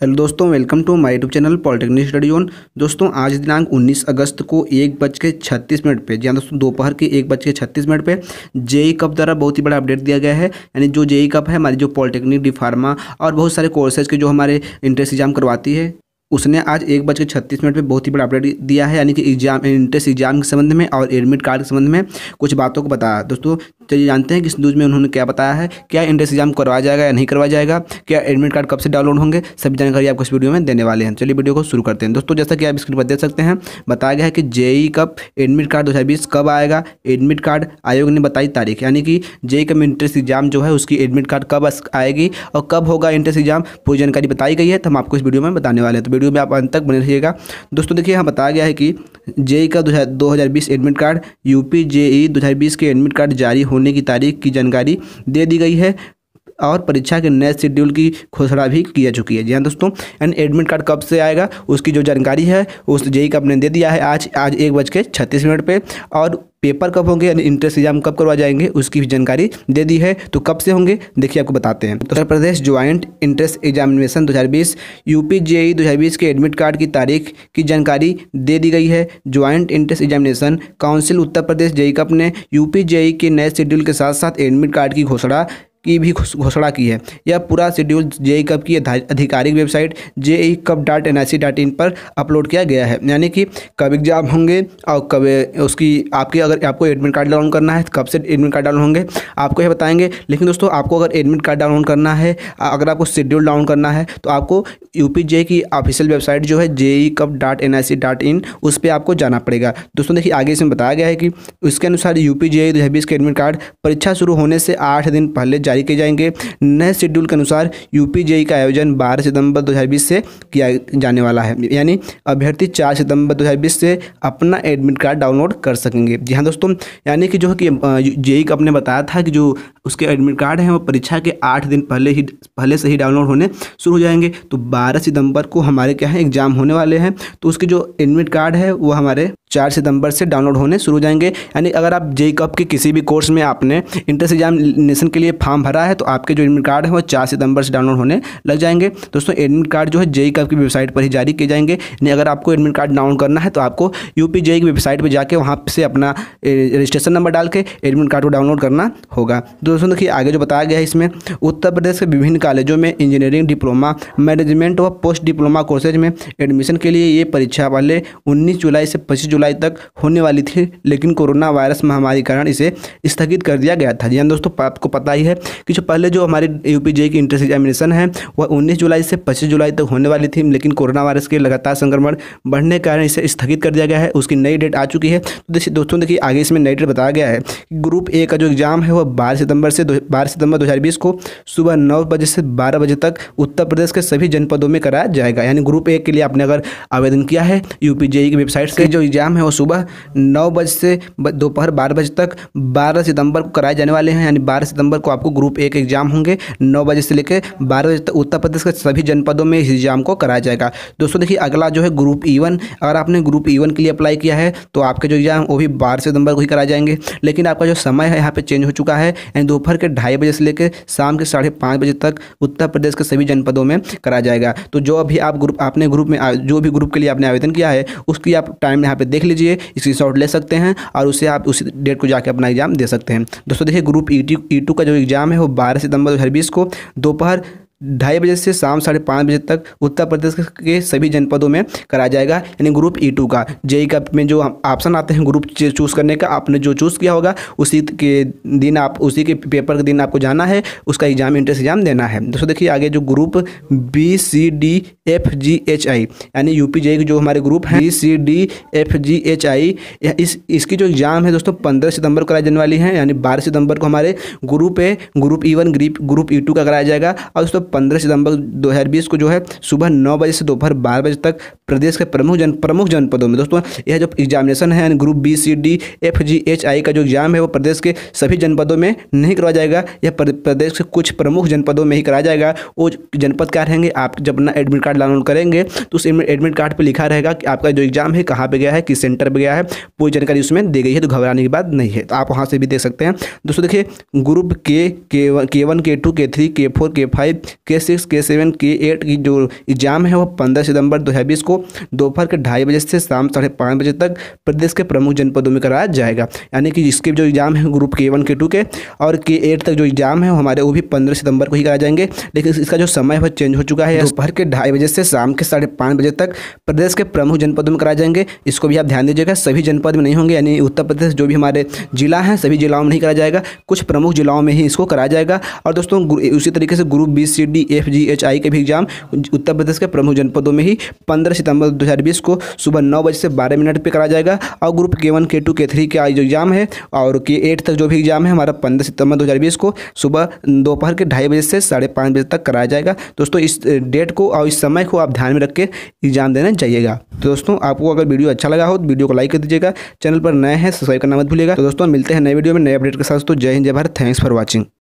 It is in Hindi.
हेलो दोस्तों welcome to my YouTube channel polytechnic study zone दोस्तों आज दिनांक 19 अगस्त को एक बज के छत्तीस मिनट पर जी दोस्तों दोपहर के एक बज के छत्तीस मिनट पे जेई कप द्वारा बहुत ही बड़ा अपडेट दिया गया है यानी जो जेई कप है हमारी जो पॉलिटेक्निक डी फार्मा और बहुत सारे कोर्सेज के जो हमारे इंट्रेंस एग्जाम करवाती है उसने आज एक बज के छत्तीस मिनट पर बहुत ही बड़ा अपडेट दिया है यानी कि एग्जाम इंट्रेंस एग्जाम के संबंध में और एडमिट कार्ड के संबंध में कुछ बातों को बताया दोस्तों चलिए तो जानते हैं कि इस न्यूज़ में उन्होंने क्या बताया है क्या इंट्रेंस एग्जाम करवाया जाएगा या नहीं करवाया जाएगा क्या एडमिट कार्ड कब से डाउनलोड होंगे सभी जानकारी आपको इस वीडियो में देने वाले हैं चलिए वीडियो को शुरू करते हैं दोस्तों जैसा कि आप स्क्रीन पर देख सकते हैं बताया गया है कि जेई कप एडमिट कार्ड दो कब आएगा एडमिट कार्ड आयोग ने बताई तारीख यानी कि जेई कप इंट्रेंस एग्जाम जो है उसकी एडमिट कार्ड कब आएगी और कब होगा इंट्रेंस एग्जाम पूरी जानकारी बताई गई है तो हम आपको इस वीडियो में बताने वाले हैं तो वीडियो में आप अंत तक बने रहिएगा दोस्तों देखिए यहाँ बताया गया है कि जेई का दो एडमिट कार्ड यूपी जेई दो के एडमिट कार्ड जारी हो होने की तारीख की जानकारी दे दी गई है और परीक्षा के नए शेड्यूल की घोषणा भी की जा चुकी है जी हाँ दोस्तों एंड एडमिट कार्ड कब से आएगा उसकी जो जानकारी है उस जेई का ने दे दिया है आज आज एक बज के छत्तीस मिनट पर और पेपर कब होंगे यानी इंट्रेंस एग्जाम कब करवा जाएंगे उसकी भी जानकारी दे दी है तो कब से होंगे देखिए आपको बताते हैं उत्तर तो Pradesh joint entrance examination 2020 UP JE 2020 के एडमिट कार्ड की तारीख की जानकारी दे दी गई है joint entrance examination council Uttar Pradesh JE CUP ने यूपी जेई के नए शेड्यूल के साथ साथ एडमिट कार्ड की घोषणा की भी घोषणा की है यह पूरा शेड्यूल जेई कब की आधिकारिक वेबसाइट जे ई कब dot N I C dot in पर अपलोड किया गया है यानी कि कब एग्जाम होंगे और कब उसकी आपके अगर आपको एडमिट कार्ड डाउनलोड करना है तो कब से एडमिट कार्ड डाउनलोड होंगे आपको यह बताएंगे लेकिन दोस्तों आपको अगर एडमिट कार्ड डाउनलोड करना है अगर आपको शेड्यूल डाउनलोड करना है तो आपको यू पी जे की ऑफिशियल वेबसाइट जो है जे ई कब dot N I C dot in उस पर आपको जाना पड़ेगा दोस्तों देखिए आगे इसमें बताया गया है कि उसके अनुसार यू पी जे दो हज़ार बीस के एडमिट कार्ड परीक्षा शुरू होने से आठ दिन पहले जारी जारी किए जाएंगे नए शेड्यूल के अनुसार यूपी जेई का आयोजन बारह सितंबर 2020 से किया जाने वाला है यानी अभ्यर्थी चार सितंबर 2020 से अपना एडमिट कार्ड डाउनलोड कर सकेंगे जी हाँ दोस्तों यानी कि जो है कि जेई का अपने बताया था कि जो उसके एडमिट कार्ड हैं वो परीक्षा के आठ दिन पहले ही पहले से ही डाउनलोड होने शुरू हो जाएंगे तो बारह सितंबर को हमारे क्या है एग्ज़ाम होने वाले हैं तो उसके जो एडमिट कार्ड है वो हमारे चार सितंबर से डाउनलोड होने शुरू हो जाएंगे यानी अगर आप जे कप के किसी भी कोर्स में आपने इंट्रेंस एग्जामिनेशन के लिए फॉर्म भरा है तो आपके जो एडमिट कार्ड है वो चार सितंबर से डाउनलोड होने लग जाएंगे दोस्तों एडमिट कार्ड जो है जेई कप की वेबसाइट पर ही जारी किए जाएंगे यानी अगर आपको एडमिट कार्ड डाउनलोड करना है तो आपको यू पी की वेबसाइट पर जाकर वहाँ से अपना रजिस्ट्रेशन नंबर डाल के एडमिट कार्ड को डाउनलोड करना होगा दोस्तों देखिए आगे जो बताया गया है इसमें उत्तर प्रदेश के विभिन्न कॉलेजों में इंजीनियरिंग डिप्लोमा मैनेजमेंट व पोस्ट डिप्लोमा कोर्सेज में एडमिशन के लिए ये परीक्षा वाले उन्नीस जुलाई से पच्चीस जुलाई तक होने वाली थी लेकिन कोरोना वायरस महामारी कारण इसे स्थगित कर दिया गया था जी हाँ दोस्तों आपको पता ही है कि जो पहले जो हमारी यू पी की इंट्रेंस एग्जामिनेशन है वह उन्नीस जुलाई से पच्चीस जुलाई तक होने वाली थी लेकिन कोरोना वायरस के लगातार संक्रमण बढ़ने के कारण इसे स्थगित कर दिया गया है उसकी नई डेट आ चुकी है तो दोस्तों देखिए आगे इसमें नई डेट बताया गया है ग्रुप ए का जो एग्ज़ाम है वह बारह सितंबर से बारह सितंबर 2020 को सुबह नौ बजे से बारह बजे तक उत्तर प्रदेश के सभी जनपदों में कराया जाएगा यानी ग्रुप ए के लिए आपने अगर आवेदन किया है यूपीजेई की वेबसाइट से जो एग्जाम एग्ज़ाम है वो सुबह नौ बजे से दोपहर बारह बजे तक बारह सितंबर को कराए जाने वाले हैं यानी बारह सितंबर को आपको ग्रुप एक एग्ज़ाम होंगे नौ बजे से लेकर बारह बजे तक उत्तर प्रदेश के सभी जनपदों में इस एग्ज़ाम को कराया जाएगा दोस्तों देखिए अगला जो है ग्रुप ईवन अगर आपने ग्रुप ईवन के लिए अप्लाई किया है तो आपके जो एग्ज़ाम वो भी बारह सितंबर को ही कराए जाएंगे लेकिन आपका जो समय है यहाँ पर चेंज हो चुका है यानी दोपहर के ढाई बजे से लेकर शाम के साढ़े बजे तक उत्तर प्रदेश के सभी जनपदों में कराया जाएगा तो जो अभी आप ग्रुप आपने ग्रुप में जो भी ग्रुप के लिए आपने आवेदन किया है उसकी आप टाइम यहाँ पे देख लीजिए स्क्रीनशॉट ले सकते हैं और उसे आप उसी डेट को जाकर अपना एग्जाम दे सकते हैं दोस्तों देखिए ग्रुप ई टू का जो एग्ज़ाम है वो बारह सितंबर दो को दोपहर ढाई बजे से शाम साढ़े पाँच बजे तक उत्तर प्रदेश के सभी जनपदों में कराया जाएगा यानी ग्रुप ई टू का जेई का e में जो ऑप्शन आते हैं ग्रुप चूज़ करने का आपने जो चूज़ किया होगा उसी के दिन आप उसी के पेपर के दिन आपको जाना है उसका एग्ज़ाम इंट्रेंस एग्ज़ाम देना है दोस्तों देखिए आगे जो group B C D F G H I यानी यू पी जेई के जो हमारे ग्रुप हैं B C D F G H I इस इसकी जो एग्ज़ाम है दोस्तों पंद्रह सितंबर को कराई जाने वाली है यानी बारह सितंबर को हमारे group A group E one group group E two का कराया जाएगा और दोस्तों पंद्रह सितंबर बीस को जो है सुबह नौ बजे से दोपहर बारह बजे तक प्रदेश के प्रमुख जन प्रमुख जनपदों में दोस्तों यह जो एग्जामिनेशन है group B C D F G H I का जो एग्जाम है वो प्रदेश के सभी जनपदों में नहीं करवाया जाएगा यह प्रदेश के कुछ प्रमुख जनपदों में ही कराया जाएगा वो जनपद क्या रहेंगे आप जब अपना एडमिट कार्ड डाउनलोड करेंगे तो उस एडमिट कार्ड पर लिखा रहेगा कि आपका जो एग्जाम है कहाँ पर गया है किस सेंटर पर गया है पूरी जानकारी उसमें दी गई है तो घबराने की बात नहीं है तो आप वहाँ से भी देख सकते हैं दोस्तों देखिए ग्रुप के के वन के टू के थ्री के फोर के फाइव के सिक्स के सेवन के एट की जो एग्ज़ाम है वो पंद्रह सितंबर दो हज़ार बीस को दोपहर के ढाई बजे से शाम साढ़े पाँच बजे तक प्रदेश के प्रमुख जनपदों में कराया जाएगा यानी कि इसके जो एग्ज़ाम है ग्रुप के वन के टू के और के एट तक जो एग्ज़ाम है हमारे वो भी पंद्रह सितंबर को ही कराए जाएंगे लेकिन इसका जो समय है वो चेंज हो चुका है दोपहर के ढाई बजे से शाम के साढ़े पाँच बजे तक प्रदेश के प्रमुख जनपदों में कराए जाएंगे इसको भी आप ध्यान दीजिएगा सभी जनपद में नहीं होंगे यानी उत्तर प्रदेश जो भी हमारे जिला हैं सभी जिलाओं में नहीं कराया जाएगा कुछ प्रमुख जिलाओं में ही इसको कराया जाएगा और दोस्तों उसी तरीके से group B C D F G H I के भी एग्जाम उत्तर प्रदेश के प्रमुख जनपदों में ही पंद्रह सितंबर 2020 को सुबह नौ बजे से बारह मिनट पर कराया जाएगा और ग्रुप के वन के टू के थ्री का जो एग्ज़ाम है और के एट तक जो भी एग्ज़ाम है हमारा पंद्रह सितंबर दो को सुबह दोपहर के ढाई बजे से साढ़े पाँच बजे तक कराया जाएगा दोस्तों इस डेट को और इस समय को आप ध्यान में रख के एग्ज़ाम देना जाइएगा तो दोस्तों आपको अगर वीडियो अच्छा लगा हो तो वीडियो को लाइक कर दीजिएगा चैनल पर नए हैं सब्सक्राइब करना मत भूलिएगा तो दोस्तों मिलते हैं नए वीडियो में नए अपडेट के साथ तो जय हिंद जय भारत थैंक्स फॉर वॉचिंग